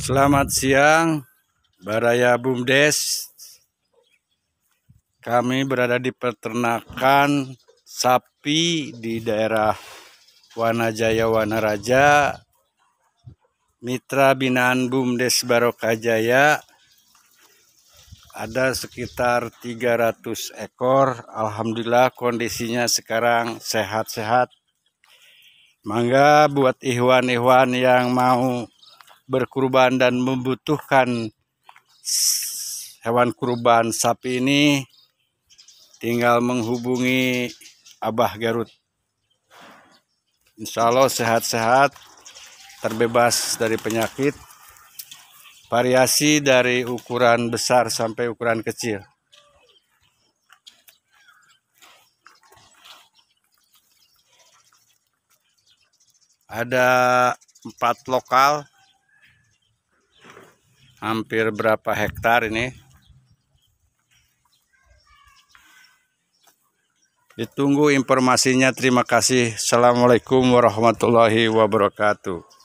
Selamat siang, Baraya Bumdes. Kami berada di peternakan sapi di daerah Wanajaya Wanaraja, Mitra Binaan Bumdes Barokajaya. Ada sekitar 300 ekor. Alhamdulillah kondisinya sekarang sehat-sehat. Mangga buat ihwan-ihwan yang mau berkurban dan membutuhkan hewan kurban sapi ini tinggal menghubungi Abah Garut. Insya Allah sehat-sehat, terbebas dari penyakit, variasi dari ukuran besar sampai ukuran kecil. ada empat lokal hampir berapa hektar ini ditunggu informasinya terima kasih assalamualaikum warahmatullahi wabarakatuh